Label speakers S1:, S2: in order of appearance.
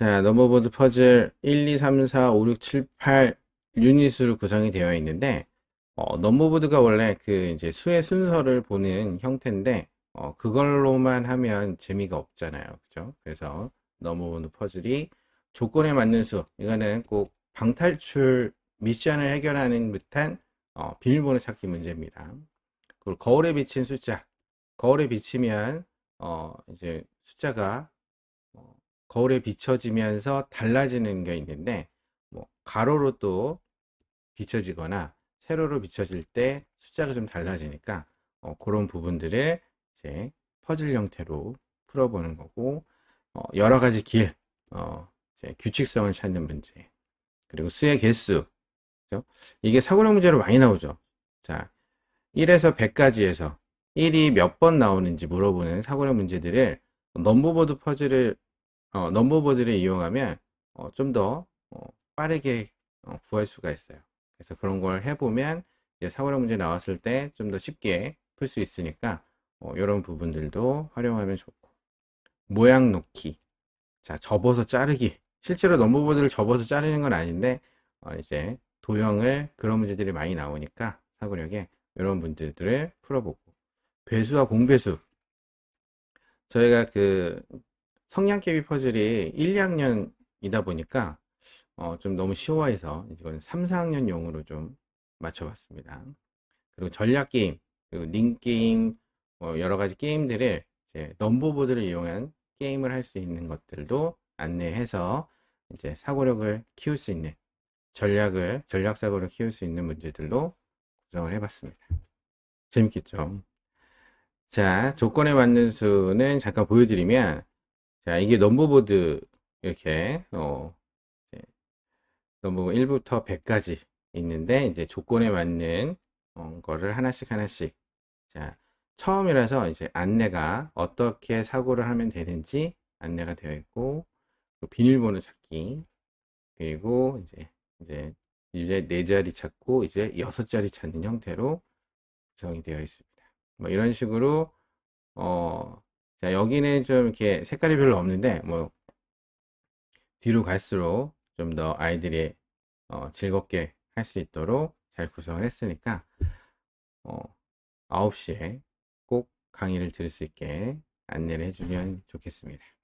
S1: 자, 넘버보드 퍼즐 1, 2, 3, 4, 5, 6, 7, 8 유닛으로 구성이 되어 있는데 어, 넘버보드가 원래 그 이제 수의 순서를 보는 형태인데 어, 그걸로만 하면 재미가 없잖아요. 그죠? 그래서 넘버보드 퍼즐이 조건에 맞는 수 이거는 꼭 방탈출 미션을 해결하는 듯한 어, 비밀번호 찾기 문제입니다. 그리고 거울에 비친 숫자 거울에 비치면 어, 이제 숫자가 거울에 비춰지면서 달라지는 게 있는데 뭐 가로로 또 비춰지거나 세로로 비춰질 때 숫자가 좀 달라지니까 어, 그런 부분들을 이제 퍼즐 형태로 풀어보는 거고 어, 여러 가지 길, 어, 규칙성을 찾는 문제 그리고 수의 개수 그렇죠? 이게 사고력 문제로 많이 나오죠. 자 1에서 100까지에서 1이 몇 번 나오는지 물어보는 사고력 문제들을 넘버보드 퍼즐을 어, 넘버보드를 이용하면 어, 좀더 어, 빠르게 어, 구할 수가 있어요. 그래서 그런 걸 해보면 이제 사고 문제 나왔을 때 좀 더 쉽게 풀 수 있으니까 이런 어, 부분들도 활용하면 좋고 모양 놓기 자 접어서 자르기 실제로 넘버보드를 접어서 자르는 건 아닌데 어, 이제 도형을 그런 문제들이 많이 나오니까 사고력에 이런 문제들을 풀어보고 배수와 공배수 저희가 그 성냥개비 퍼즐이 1, 2학년이다 보니까 어, 좀 너무 쉬워해서 이건 3, 4학년용으로 좀 맞춰봤습니다. 그리고 전략 게임, 그리고 링 게임, 뭐 여러 가지 게임들을 이제 넘버보드를 이용한 게임을 할 수 있는 것들도 안내해서 이제 사고력을 키울 수 있는 전략을 전략 사고를 키울 수 있는 문제들로 구성을 해봤습니다. 재밌겠죠? 자 조건에 맞는 수는 잠깐 보여드리면 자, 이게 넘버보드 이렇게 어 넘버 1부터 100까지 있는데 이제 조건에 맞는 어, 거를 하나씩 하나씩 자, 처음이라서 이제 안내가 어떻게 사고를 하면 되는지 안내가 되어 있고 비밀번호 찾기 그리고 이제 이제 이제 네 자리 찾고 이제 여섯 자리 찾는 형태로 구성이 되어 있습니다. 뭐 이런 식으로 어 자, 여기는 좀 이렇게 색깔이 별로 없는데, 뭐, 뒤로 갈수록 좀 더 아이들이 어, 즐겁게 할 수 있도록 잘 구성을 했으니까, 어, 9시에 꼭 강의를 들을 수 있게 안내를 해주면 좋겠습니다.